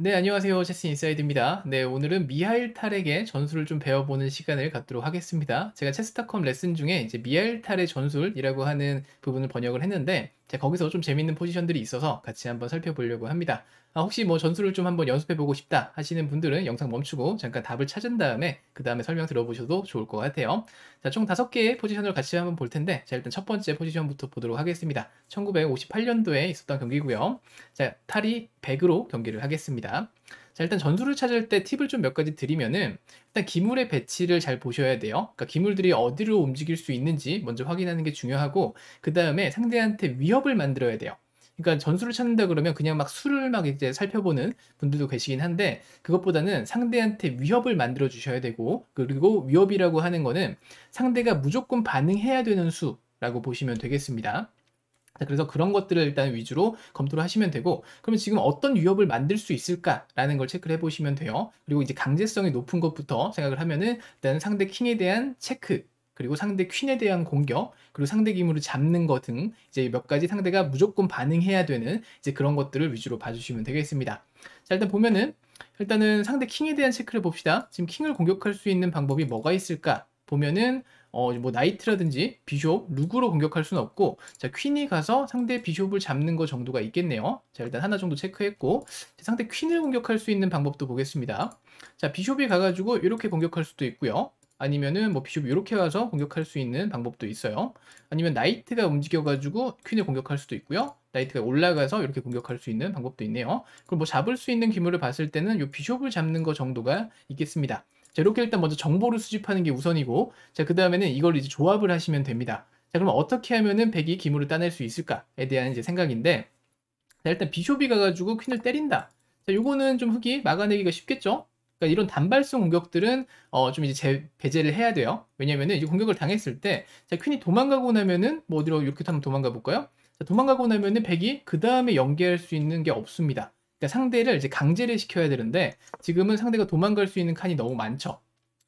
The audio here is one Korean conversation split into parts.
네, 안녕하세요. 체스 인사이드입니다. 네, 오늘은 미하일 탈에게 전술을 좀 배워보는 시간을 갖도록 하겠습니다. 제가 체스닷컴 레슨 중에 이제 미하일 탈의 전술이라고 하는 부분을 번역을 했는데 자, 거기서 좀 재밌는 포지션들이 있어서 같이 한번 살펴보려고 합니다. 아, 혹시 뭐 전술을 좀 한번 연습해보고 싶다 하시는 분들은 영상 멈추고 잠깐 답을 찾은 다음에 그 다음에 설명 들어보셔도 좋을 것 같아요. 자, 총 5개의 포지션을 같이 한번 볼 텐데 자, 일단 첫 번째 포지션부터 보도록 하겠습니다. 1958년도에 있었던 경기고요. 자, 탈이 100으로 경기를 하겠습니다. 자, 일단 전술을 찾을 때 팁을 좀 몇 가지 드리면은 일단 기물의 배치를 잘 보셔야 돼요. 그러니까 기물들이 어디로 움직일 수 있는지 먼저 확인하는 게 중요하고 그 다음에 상대한테 위협을 만들어야 돼요. 그러니까 전술을 찾는다 그러면 그냥 막 수를 막 이제 살펴보는 분들도 계시긴 한데 그것보다는 상대한테 위협을 만들어 주셔야 되고 그리고 위협이라고 하는 거는 상대가 무조건 반응해야 되는 수라고 보시면 되겠습니다. 그래서 그런 것들을 일단 위주로 검토를 하시면 되고 그러면 지금 어떤 위협을 만들 수 있을까라는 걸 체크를 해보시면 돼요. 그리고 이제 강제성이 높은 것부터 생각을 하면은 일단 상대 킹에 대한 체크 그리고 상대 퀸에 대한 공격, 그리고 상대 기물을 잡는 것 등 이제 몇 가지 상대가 무조건 반응해야 되는 이제 그런 것들을 위주로 봐주시면 되겠습니다. 자, 일단 보면은 일단은 상대 킹에 대한 체크를 봅시다. 지금 킹을 공격할 수 있는 방법이 뭐가 있을까? 보면은 어, 뭐 나이트라든지 비숍, 룩으로 공격할 수는 없고 자 퀸이 가서 상대 비숍을 잡는 거 정도가 있겠네요. 자 일단 하나 정도 체크했고 상대 퀸을 공격할 수 있는 방법도 보겠습니다. 자 비숍이 가가지고 이렇게 공격할 수도 있고요. 아니면은 뭐 비숍 이렇게 가서 공격할 수 있는 방법도 있어요. 아니면 나이트가 움직여가지고 퀸을 공격할 수도 있고요. 나이트가 올라가서 이렇게 공격할 수 있는 방법도 있네요. 그럼 뭐 잡을 수 있는 기물을 봤을 때는 요 비숍을 잡는 거 정도가 있겠습니다. 이렇게 일단 먼저 정보를 수집하는 게 우선이고 자그 다음에는 이걸 이제 조합을 하시면 됩니다. 자 그럼 어떻게 하면은 백이 기물을 따낼 수 있을까에 대한 이제 생각인데 자 일단 비숍이 가가지고 퀸을 때린다. 자 요거는 좀 흑이 막아내기가 쉽겠죠? 그러니까 이런 단발성 공격들은 어좀 이제 제, 배제를 해야 돼요. 왜냐면은 이제 공격을 당했을 때자 퀸이 도망가고 나면은 뭐 어디로 이렇게 한번 도망가 볼까요? 도망가고 나면은 백이 그 다음에 연계할 수 있는 게 없습니다. 그러니까 상대를 이제 강제를 시켜야 되는데 지금은 상대가 도망갈 수 있는 칸이 너무 많죠.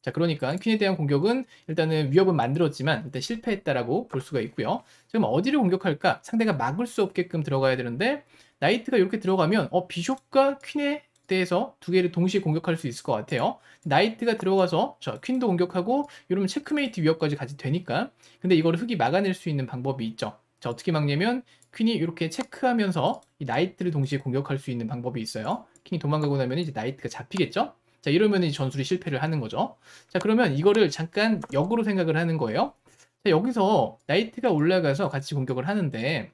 자 그러니까 퀸에 대한 공격은 일단은 위협은 만들었지만 일단 실패했다라고 볼 수가 있고요. 지금 어디를 공격할까? 상대가 막을 수 없게끔 들어가야 되는데 나이트가 이렇게 들어가면 어 비숍과 퀸에 대해서 두 개를 동시에 공격할 수 있을 것 같아요. 나이트가 들어가서 저 퀸도 공격하고 이러면 체크메이트 위협까지 같이 되니까 근데 이걸 흑이 막아낼 수 있는 방법이 있죠. 자 어떻게 막냐면 퀸이 이렇게 체크하면서 이 나이트를 동시에 공격할 수 있는 방법이 있어요. 퀸이 도망가고 나면 이제 나이트가 잡히겠죠? 자 이러면 이 전술이 실패를 하는 거죠. 자 그러면 이거를 잠깐 역으로 생각을 하는 거예요. 자 여기서 나이트가 올라가서 같이 공격을 하는데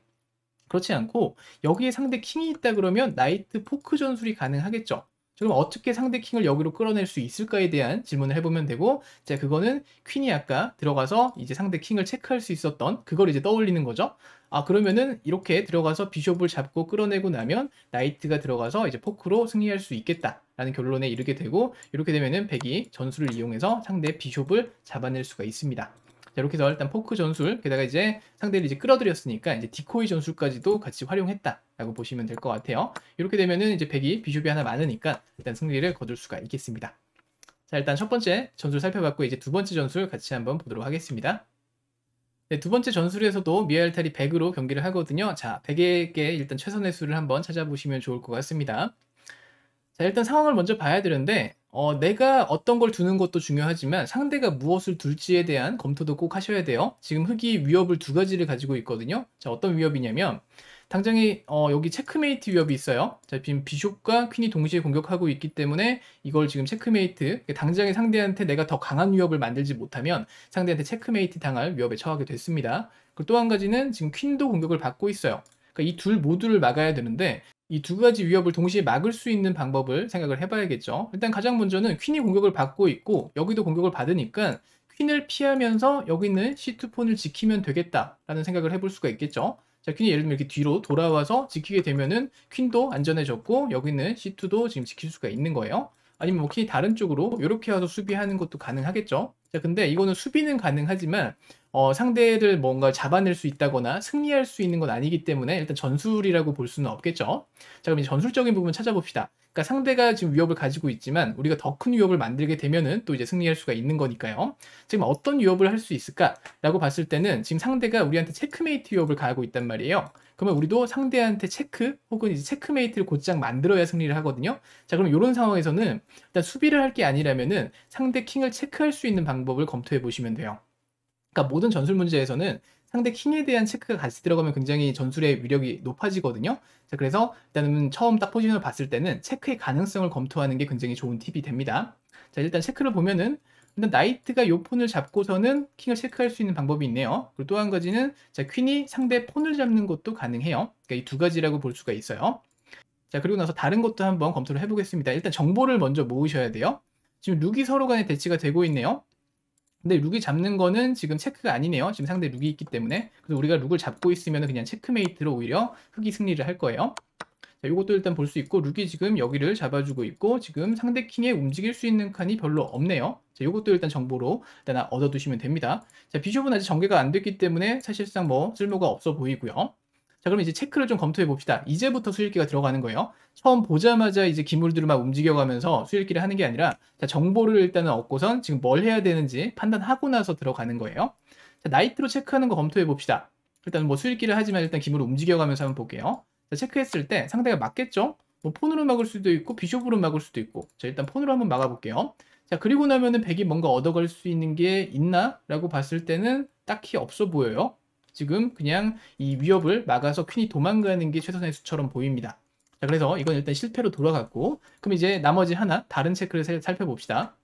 그렇지 않고 여기에 상대 킹이 있다 그러면 나이트 포크 전술이 가능하겠죠. 그럼 뭐 어떻게 상대 킹을 여기로 끌어낼 수 있을까에 대한 질문을 해보면 되고 자 그거는 퀸이 아까 들어가서 이제 상대 킹을 체크할 수 있었던 그걸 이제 떠올리는 거죠 아 그러면은 이렇게 들어가서 비숍을 잡고 끌어내고 나면 나이트가 들어가서 이제 포크로 승리할 수 있겠다 라는 결론에 이르게 되고 이렇게 되면은 백이 전술을 이용해서 상대 비숍을 잡아낼 수가 있습니다 이렇게 해서 일단 포크 전술 게다가 이제 상대를 이제 끌어들였으니까 이제 디코이 전술까지도 같이 활용했다라고 보시면 될 것 같아요. 이렇게 되면은 이제 백이 비숍이 하나 많으니까 일단 승리를 거둘 수가 있겠습니다. 자 일단 첫 번째 전술 살펴봤고 이제 두 번째 전술 같이 한번 보도록 하겠습니다. 네, 두 번째 전술에서도 미알탈이 100으로 경기를 하거든요. 자, 100에게 일단 최선의 수를 한번 찾아보시면 좋을 것 같습니다. 자, 일단 상황을 먼저 봐야 되는데 어, 내가 어떤 걸 두는 것도 중요하지만 상대가 무엇을 둘지에 대한 검토도 꼭 하셔야 돼요. 지금 흑이 위협을 두 가지를 가지고 있거든요. 자, 어떤 위협이냐면 당장에 어, 여기 체크메이트 위협이 있어요. 자, 지금 비숍과 퀸이 동시에 공격하고 있기 때문에 이걸 지금 체크메이트, 그러니까 당장에 상대한테 내가 더 강한 위협을 만들지 못하면 상대한테 체크메이트 당할 위협에 처하게 됐습니다. 그리고 또 한 가지는 지금 퀸도 공격을 받고 있어요. 그러니까 이둘 모두를 막아야 되는데 이두 가지 위협을 동시에 막을 수 있는 방법을 생각을 해봐야겠죠. 일단 가장 먼저는 퀸이 공격을 받고 있고 여기도 공격을 받으니까 퀸을 피하면서 여기는 C2폰을 지키면 되겠다라는 생각을 해볼 수가 있겠죠. 자, 퀸이 예를 들면 이렇게 뒤로 돌아와서 지키게 되면은 퀸도 안전해졌고 여기는 C2도 지금 지킬 수가 있는 거예요. 아니면 혹시 뭐 다른 쪽으로 이렇게 와서 수비하는 것도 가능하겠죠. 자, 근데 이거는 수비는 가능하지만 어, 상대를 뭔가 잡아낼 수 있다거나 승리할 수 있는 건 아니기 때문에 일단 전술이라고 볼 수는 없겠죠. 자, 그럼 이제 전술적인 부분 찾아봅시다. 그러니까 상대가 지금 위협을 가지고 있지만 우리가 더 큰 위협을 만들게 되면은 또 이제 승리할 수가 있는 거니까요. 지금 어떤 위협을 할 수 있을까라고 봤을 때는 지금 상대가 우리한테 체크메이트 위협을 가하고 있단 말이에요. 그러면 우리도 상대한테 체크 혹은 이제 체크메이트를 곧장 만들어야 승리를 하거든요. 자, 그럼 이런 상황에서는 일단 수비를 할 게 아니라면은 상대 킹을 체크할 수 있는 방법을 검토해 보시면 돼요. 그러니까 모든 전술 문제에서는 상대 킹에 대한 체크가 같이 들어가면 굉장히 전술의 위력이 높아지거든요. 자, 그래서 일단은 처음 딱 포지션을 봤을 때는 체크의 가능성을 검토하는 게 굉장히 좋은 팁이 됩니다. 자, 일단 체크를 보면은 일단 나이트가 요 폰을 잡고서는 킹을 체크할 수 있는 방법이 있네요. 그리고 또 한 가지는 자, 퀸이 상대 폰을 잡는 것도 가능해요. 그러니까 이 두 가지라고 볼 수가 있어요. 자, 그리고 나서 다른 것도 한번 검토를 해보겠습니다. 일단 정보를 먼저 모으셔야 돼요. 지금 룩이 서로 간에 대치가 되고 있네요. 근데 룩이 잡는 거는 지금 체크가 아니네요. 지금 상대 룩이 있기 때문에. 그래서 우리가 룩을 잡고 있으면 그냥 체크메이트로 오히려 흑이 승리를 할 거예요. 자, 이것도 일단 볼 수 있고 룩이 지금 여기를 잡아주고 있고 지금 상대 킹에 움직일 수 있는 칸이 별로 없네요. 자, 이것도 일단 정보로 일단 얻어두시면 됩니다. 자, 비숍은 아직 전개가 안 됐기 때문에 사실상 뭐 쓸모가 없어 보이고요. 자, 그럼 이제 체크를 좀 검토해 봅시다. 이제부터 수일기가 들어가는 거예요. 처음 보자마자 이제 기물들을 막 움직여가면서 수일기를 하는 게 아니라 자, 정보를 일단은 얻고선 지금 뭘 해야 되는지 판단하고 나서 들어가는 거예요. 자, 나이트로 체크하는 거 검토해 봅시다. 일단 뭐 수일기를 하지만 일단 기물을 움직여가면서 한번 볼게요. 자, 체크했을 때 상대가 맞겠죠? 뭐 폰으로 막을 수도 있고 비숍으로 막을 수도 있고 자 일단 폰으로 한번 막아볼게요. 자 그리고 나면은 백이 뭔가 얻어갈 수 있는 게 있나? 라고 봤을 때는 딱히 없어 보여요. 지금 그냥 이 위협을 막아서 퀸이 도망가는 게 최선의 수처럼 보입니다. 자, 그래서 이건 일단 실패로 돌아갔고 그럼 이제 나머지 하나 다른 체크를 살펴봅시다.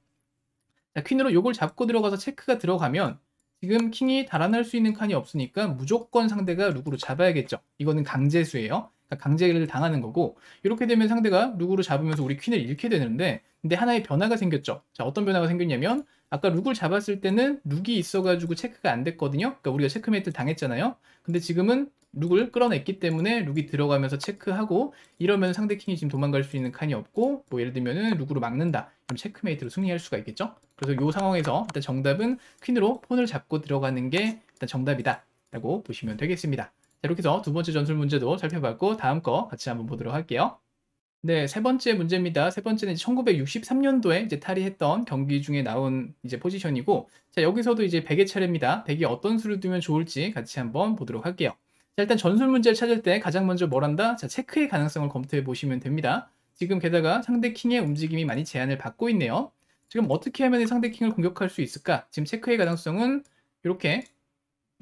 자, 퀸으로 이걸 잡고 들어가서 체크가 들어가면 지금 킹이 달아날 수 있는 칸이 없으니까 무조건 상대가 룩으로 잡아야겠죠. 이거는 강제수예요. 그러니까 강제를 당하는 거고 이렇게 되면 상대가 룩으로 잡으면서 우리 퀸을 잃게 되는데 근데 하나의 변화가 생겼죠. 자 어떤 변화가 생겼냐면 아까 룩을 잡았을 때는 룩이 있어가지고 체크가 안 됐거든요. 그러니까 우리가 체크메이트 당했잖아요. 근데 지금은 룩을 끌어냈기 때문에 룩이 들어가면서 체크하고 이러면 상대 킹이 지금 도망갈 수 있는 칸이 없고 뭐 예를 들면은 룩으로 막는다. 그럼 체크메이트로 승리할 수가 있겠죠. 그래서 이 상황에서 일단 정답은 퀸으로 폰을 잡고 들어가는 게 일단 정답이다. 라고 보시면 되겠습니다. 자, 이렇게 해서 두 번째 전술 문제도 살펴봤고 다음 거 같이 한번 보도록 할게요. 네, 세 번째 문제입니다. 세 번째는 1963년도에 이제 탈의했던 경기 중에 나온 이제 포지션이고, 자, 여기서도 이제 100의 차례입니다. 100이 어떤 수를 두면 좋을지 같이 한번 보도록 할게요. 자, 일단 전술 문제를 찾을 때 가장 먼저 뭘 한다? 자, 체크의 가능성을 검토해 보시면 됩니다. 지금 게다가 상대 킹의 움직임이 많이 제한을 받고 있네요. 지금 어떻게 하면 상대 킹을 공격할 수 있을까? 지금 체크의 가능성은 이렇게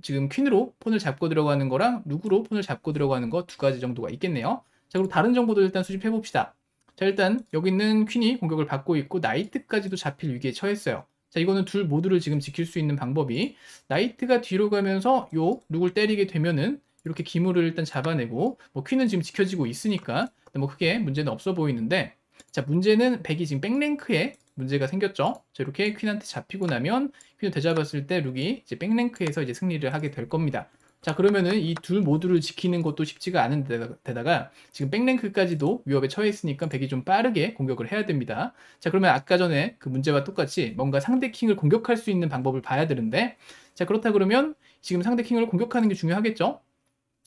지금 퀸으로 폰을 잡고 들어가는 거랑 룩으로 폰을 잡고 들어가는 거 두 가지 정도가 있겠네요. 자그리고 다른 정보도 일단 수집해 봅시다. 자 일단 여기 있는 퀸이 공격을 받고 있고 나이트까지도 잡힐 위기에 처했어요. 자 이거는 둘 모두를 지금 지킬 수 있는 방법이 나이트가 뒤로 가면서 요 룩을 때리게 되면은 이렇게 기물을 일단 잡아내고 뭐 퀸은 지금 지켜지고 있으니까 뭐 크게 문제는 없어 보이는데 자 문제는 백이 지금 백랭크에 문제가 생겼죠 자 이렇게 퀸한테 잡히고 나면 퀸을 되잡았을 때 룩이 이제 백랭크에서 이제 승리를 하게 될 겁니다 자 그러면은 이 둘 모두를 지키는 것도 쉽지가 않은 데다가 지금 백랭크까지도 위협에 처해 있으니까 백이 좀 빠르게 공격을 해야 됩니다. 자 그러면 아까 전에 그 문제와 똑같이 뭔가 상대 킹을 공격할 수 있는 방법을 봐야 되는데 자 그렇다 그러면 지금 상대 킹을 공격하는 게 중요하겠죠?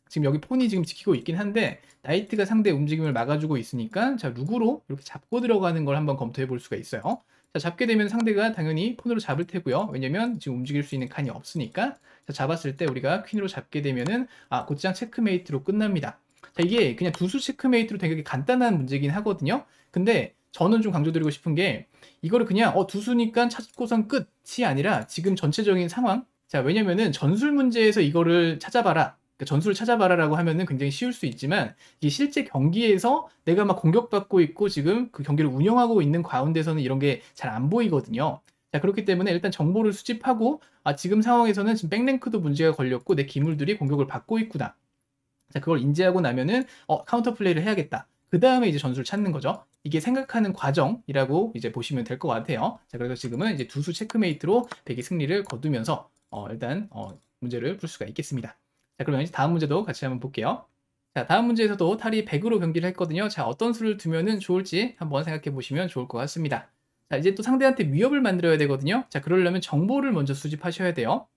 지금 여기 폰이 지금 지키고 있긴 한데 나이트가 상대 움직임을 막아주고 있으니까 자 룩으로 이렇게 잡고 들어가는 걸 한번 검토해 볼 수가 있어요. 자, 잡게 되면 상대가 당연히 폰으로 잡을 테고요. 왜냐면 지금 움직일 수 있는 칸이 없으니까. 자, 잡았을 때 우리가 퀸으로 잡게 되면은 아, 곧장 체크메이트로 끝납니다. 자, 이게 그냥 두수 체크메이트로 되게 간단한 문제긴 하거든요. 근데 저는 좀 강조드리고 싶은 게 이거를 그냥 어, 두수니까 찾고선 끝이 아니라 지금 전체적인 상황 자 왜냐면은 전술 문제에서 이거를 찾아봐라 그러니까 전술을 찾아봐라라고 하면은 굉장히 쉬울 수 있지만 이게 실제 경기에서 내가 막 공격받고 있고 지금 그 경기를 운영하고 있는 가운데서는 이런 게 잘 안 보이거든요. 자 그렇기 때문에 일단 정보를 수집하고 아 지금 상황에서는 지금 백랭크도 문제가 걸렸고 내 기물들이 공격을 받고 있구나. 자 그걸 인지하고 나면은 어 카운터 플레이를 해야겠다. 그 다음에 이제 전술을 찾는 거죠. 이게 생각하는 과정이라고 이제 보시면 될 것 같아요. 자, 그래서 지금은 이제 두 수 체크메이트로 백이 승리를 거두면서 어, 일단 어, 문제를 풀 수가 있겠습니다. 자, 그러면 이제 다음 문제도 같이 한번 볼게요. 자, 다음 문제에서도 탈이 100으로 경기를 했거든요. 자, 어떤 수를 두면 좋을지 한번 생각해 보시면 좋을 것 같습니다. 자, 이제 또 상대한테 위협을 만들어야 되거든요. 자, 그러려면 정보를 먼저 수집하셔야 돼요.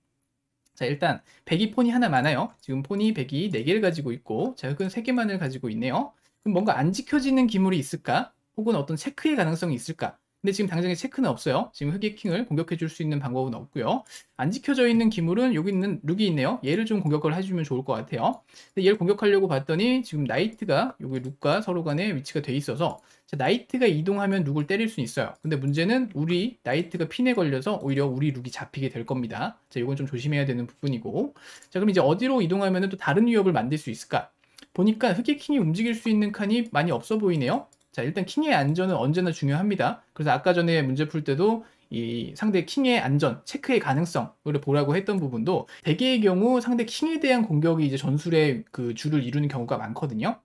자, 일단 1 0 0이 폰이 하나 많아요. 지금 폰이 1 0 0이 4개를 가지고 있고 자, 흑은 3개만을 가지고 있네요. 그럼 뭔가 안 지켜지는 기물이 있을까? 혹은 어떤 체크의 가능성이 있을까? 근데 지금 당장에 체크는 없어요. 지금 흑이킹을 공격해 줄 수 있는 방법은 없고요. 안 지켜져 있는 기물은 여기 있는 룩이 있네요. 얘를 좀 공격을 해주면 좋을 것 같아요. 근데 얘를 공격하려고 봤더니 지금 나이트가 여기 룩과 서로 간에 위치가 돼 있어서 자, 나이트가 이동하면 룩을 때릴 수 있어요. 근데 문제는 우리 나이트가 핀에 걸려서 오히려 우리 룩이 잡히게 될 겁니다. 자, 이건 좀 조심해야 되는 부분이고. 자, 그럼 이제 어디로 이동하면 또 다른 위협을 만들 수 있을까? 보니까 흑의 킹이 움직일 수 있는 칸이 많이 없어 보이네요. 자, 일단 킹의 안전은 언제나 중요합니다. 그래서 아까 전에 문제 풀 때도 이 상대 킹의 안전, 체크의 가능성을 보라고 했던 부분도 대개의 경우 상대 킹에 대한 공격이 이제 전술의 그 줄을 이루는 경우가 많거든요.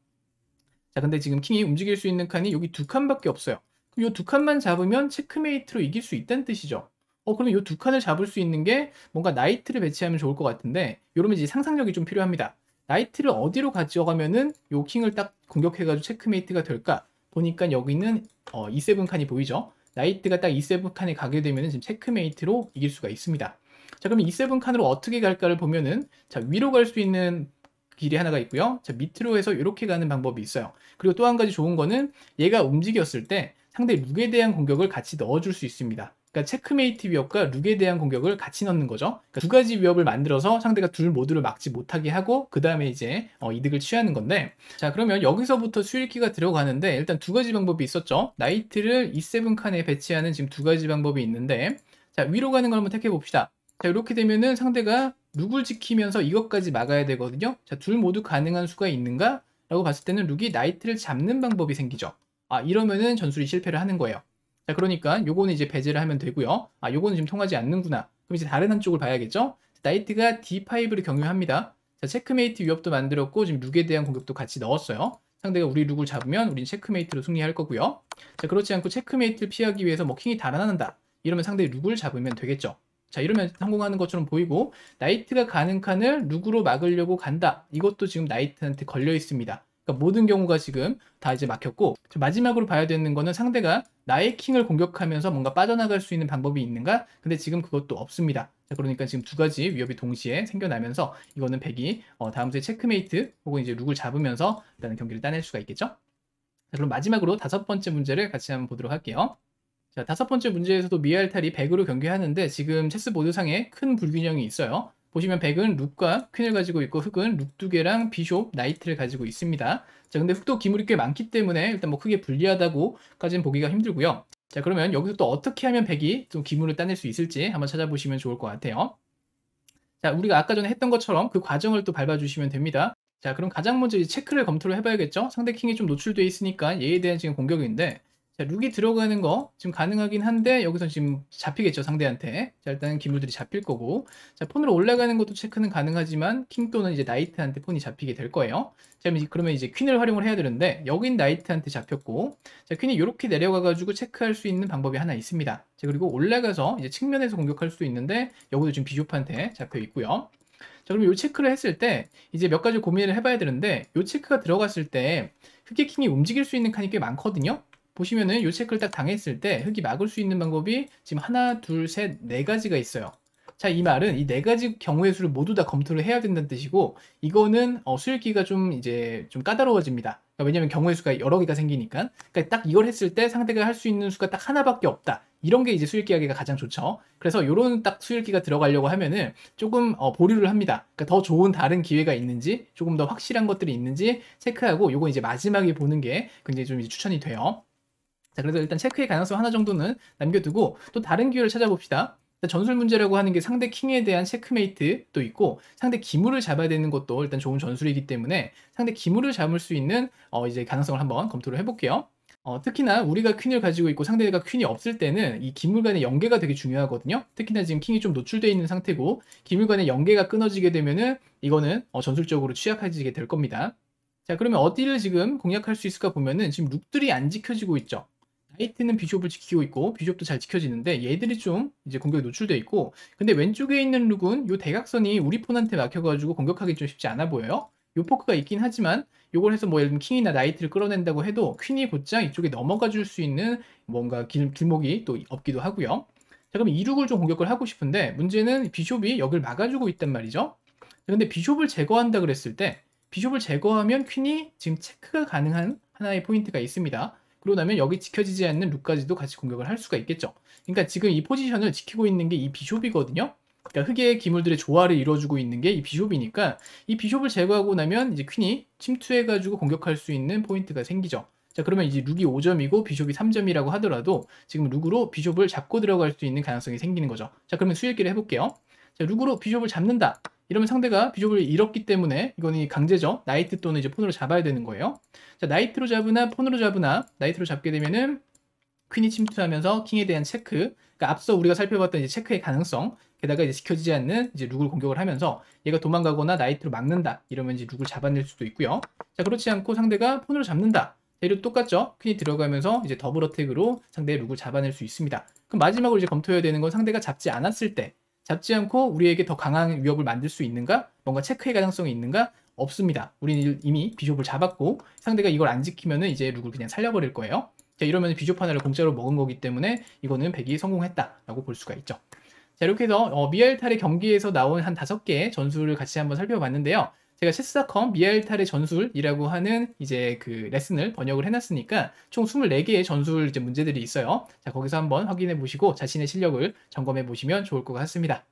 자, 근데 지금 킹이 움직일 수 있는 칸이 여기 두 칸밖에 없어요. 그럼 이두 칸만 잡으면 체크메이트로 이길 수 있다는 뜻이죠. 어, 그럼 이두 칸을 잡을 수 있는 게 뭔가 나이트를 배치하면 좋을 것 같은데, 요러면 이제 상상력이 좀 필요합니다. 나이트를 어디로 가져가면은 요 킹을 딱 공격해가지고 체크메이트가 될까? 보니까 여기는 어, E7 칸이 보이죠? 나이트가 딱 E7 칸에 가게 되면 지금 체크메이트로 이길 수가 있습니다. 자, 그럼 E7 칸으로 어떻게 갈까를 보면은 자, 위로 갈 수 있는 길이 하나가 있고요. 자, 밑으로 해서 이렇게 가는 방법이 있어요. 그리고 또 한 가지 좋은 거는 얘가 움직였을 때 상대 룩에 대한 공격을 같이 넣어줄 수 있습니다. 그러니까 체크메이트 위협과 룩에 대한 공격을 같이 넣는 거죠. 그러니까 두 가지 위협을 만들어서 상대가 둘 모두를 막지 못하게 하고 그 다음에 이제 어, 이득을 취하는 건데 자 그러면 여기서부터 수일기가 들어가는데 일단 두 가지 방법이 있었죠. 나이트를 E7 칸에 배치하는 지금 두 가지 방법이 있는데 자 위로 가는 걸 한번 택해 봅시다. 자 이렇게 되면은 상대가 룩을 지키면서 이것까지 막아야 되거든요. 자 둘 모두 가능한 수가 있는가? 라고 봤을 때는 룩이 나이트를 잡는 방법이 생기죠. 아 이러면은 전술이 실패를 하는 거예요. 자, 그러니까 요거는 이제 배제를 하면 되고요. 아, 요거는 지금 통하지 않는구나. 그럼 이제 다른 한쪽을 봐야겠죠? 나이트가 D5를 경유합니다. 자, 체크메이트 위협도 만들었고 지금 룩에 대한 공격도 같이 넣었어요. 상대가 우리 룩을 잡으면 우린 체크메이트로 승리할 거고요. 자, 그렇지 않고 체크메이트를 피하기 위해서 뭐 킹이 달아난다. 이러면 상대 룩을 잡으면 되겠죠. 자, 이러면 성공하는 것처럼 보이고 나이트가 가는 칸을 룩으로 막으려고 간다. 이것도 지금 나이트한테 걸려 있습니다. 그러니까 모든 경우가 지금 다 이제 막혔고 마지막으로 봐야 되는 거는 상대가 나의 킹을 공격하면서 뭔가 빠져나갈 수 있는 방법이 있는가? 근데 지금 그것도 없습니다. 그러니까 지금 두 가지 위협이 동시에 생겨나면서 이거는 백이 어, 다음 주에 체크메이트 혹은 이제 룩을 잡으면서 일단은 경기를 따낼 수가 있겠죠? 자, 그럼 마지막으로 다섯 번째 문제를 같이 한번 보도록 할게요. 자, 다섯 번째 문제에서도 미알탈이 100으로 경기하는데 지금 체스보드상에 큰 불균형이 있어요. 보시면 백은 룩과 퀸을 가지고 있고 흑은 룩 두 개랑 비숍, 나이트를 가지고 있습니다. 자, 근데 흑도 기물이 꽤 많기 때문에 일단 뭐 크게 불리하다고까지는 보기가 힘들고요. 자, 그러면 여기서 또 어떻게 하면 백이 좀 기물을 따낼 수 있을지 한번 찾아보시면 좋을 것 같아요. 자, 우리가 아까 전에 했던 것처럼 그 과정을 또 밟아주시면 됩니다. 자, 그럼 가장 먼저 체크를 검토를 해봐야겠죠? 상대 킹이 좀 노출되어 있으니까 얘에 대한 지금 공격인데 자, 룩이 들어가는 거 지금 가능하긴 한데 여기서 지금 잡히겠죠 상대한테 자 일단은 기물들이 잡힐 거고 자 폰으로 올라가는 것도 체크는 가능하지만 킹 또는 이제 나이트한테 폰이 잡히게 될 거예요 자 그러면 이제 퀸을 활용을 해야 되는데 여긴 나이트한테 잡혔고 자 퀸이 이렇게 내려가 가지고 체크할 수 있는 방법이 하나 있습니다 자 그리고 올라가서 이제 측면에서 공격할 수 있는데 여기도 지금 비숍한테 잡혀 있고요 자 그럼 요 체크를 했을 때 이제 몇 가지 고민을 해봐야 되는데 요 체크가 들어갔을 때 흑의 킹이 움직일 수 있는 칸이 꽤 많거든요 보시면은 요체크를 딱 당했을 때 흙이 막을 수 있는 방법이 지금 하나, 둘, 셋, 네 가지가 있어요. 자, 이 말은 이 네 가지 경우의 수를 모두 다 검토를 해야 된다는 뜻이고, 이거는 어, 수읽기가 좀 이제 좀 까다로워집니다. 그러니까 왜냐면 경우의 수가 여러 개가 생기니까. 그러니까 딱 이걸 했을 때 상대가 할 수 있는 수가 딱 하나밖에 없다. 이런 게 이제 수읽기 하기가 가장 좋죠. 그래서 요런 딱 수읽기가 들어가려고 하면은 조금 어, 보류를 합니다. 그러니까 더 좋은 다른 기회가 있는지, 조금 더 확실한 것들이 있는지 체크하고 요거 이제 마지막에 보는 게 굉장히 좀 추천이 돼요. 자 그래서 일단 체크의 가능성 하나 정도는 남겨두고 또 다른 기회를 찾아봅시다. 전술 문제라고 하는 게 상대 킹에 대한 체크메이트도 있고 상대 기물을 잡아야 되는 것도 일단 좋은 전술이기 때문에 상대 기물을 잡을 수 있는 어 이제 가능성을 한번 검토를 해볼게요. 어, 특히나 우리가 퀸을 가지고 있고 상대가 퀸이 없을 때는 이 기물 간의 연계가 되게 중요하거든요. 특히나 지금 킹이 좀 노출되어 있는 상태고 기물 간의 연계가 끊어지게 되면은 이거는 어, 전술적으로 취약해지게 될 겁니다. 자 그러면 어디를 지금 공략할 수 있을까 보면은 지금 룩들이 안 지켜지고 있죠. 에이트는 비숍을 지키고 있고 비숍도 잘 지켜지는데 얘들이 좀 이제 공격에 노출돼 있고 근데 왼쪽에 있는 룩은 요 대각선이 우리 폰한테 막혀가지고 공격하기 좀 쉽지 않아 보여요. 요 포크가 있긴 하지만 요걸 해서 뭐 예를 들면 킹이나 나이트를 끌어낸다고 해도 퀸이 곧장 이쪽에 넘어가 줄 수 있는 뭔가 길, 길목이 또 없기도 하고요. 자 그럼 이룩을좀 공격을 하고 싶은데 문제는 비숍이 여길 막아주고 있단 말이죠. 근데 비숍을 제거한다 그랬을 때 비숍을 제거하면 퀸이 지금 체크가 가능한 하나의 포인트가 있습니다. 그러고 나면 여기 지켜지지 않는 룩까지도 같이 공격을 할 수가 있겠죠. 그러니까 지금 이 포지션을 지키고 있는 게 이 비숍이거든요. 그러니까 흑의 기물들의 조화를 이뤄주고 있는 게 이 비숍이니까 이 비숍을 제거하고 나면 이제 퀸이 침투해가지고 공격할 수 있는 포인트가 생기죠. 자 그러면 이제 룩이 5점이고 비숍이 3점이라고 하더라도 지금 룩으로 비숍을 잡고 들어갈 수 있는 가능성이 생기는 거죠. 자 그러면 수일기를 해볼게요. 자 룩으로 비숍을 잡는다. 이러면 상대가 비숍을 잃었기 때문에 이거는 강제죠. 나이트 또는 이제 폰으로 잡아야 되는 거예요. 자, 나이트로 잡으나 폰으로 잡으나 나이트로 잡게 되면은 퀸이 침투하면서 킹에 대한 체크, 그러니까 앞서 우리가 살펴봤던 이제 체크의 가능성, 게다가 이제 지켜지지 않는 이제 룩을 공격을 하면서 얘가 도망가거나 나이트로 막는다. 이러면 이제 룩을 잡아낼 수도 있고요. 자, 그렇지 않고 상대가 폰으로 잡는다. 대륙 똑같죠? 퀸이 들어가면서 이제 더블 어택으로 상대의 룩을 잡아낼 수 있습니다. 그럼 마지막으로 이제 검토해야 되는 건 상대가 잡지 않았을 때 잡지 않고 우리에게 더 강한 위협을 만들 수 있는가? 뭔가 체크의 가능성이 있는가? 없습니다. 우리는 이미 비숍을 잡았고 상대가 이걸 안지키면 이제 룩을 그냥 살려버릴 거예요. 자, 이러면 비숍 하나를 공짜로 먹은 거기 때문에 이거는 백이 성공했다라고 볼 수가 있죠. 자, 이렇게 해서 어, 미알탈의 경기에서 나온 한 다섯 개의 전술을 같이 한번 살펴봤는데요. 제가 체스닷컴 미알탈의 전술이라고 하는 이제 그 레슨을 번역을 해놨으니까 총 24개의 전술 이제 문제들이 있어요. 자, 거기서 한번 확인해 보시고 자신의 실력을 점검해 보시면 좋을 것 같습니다.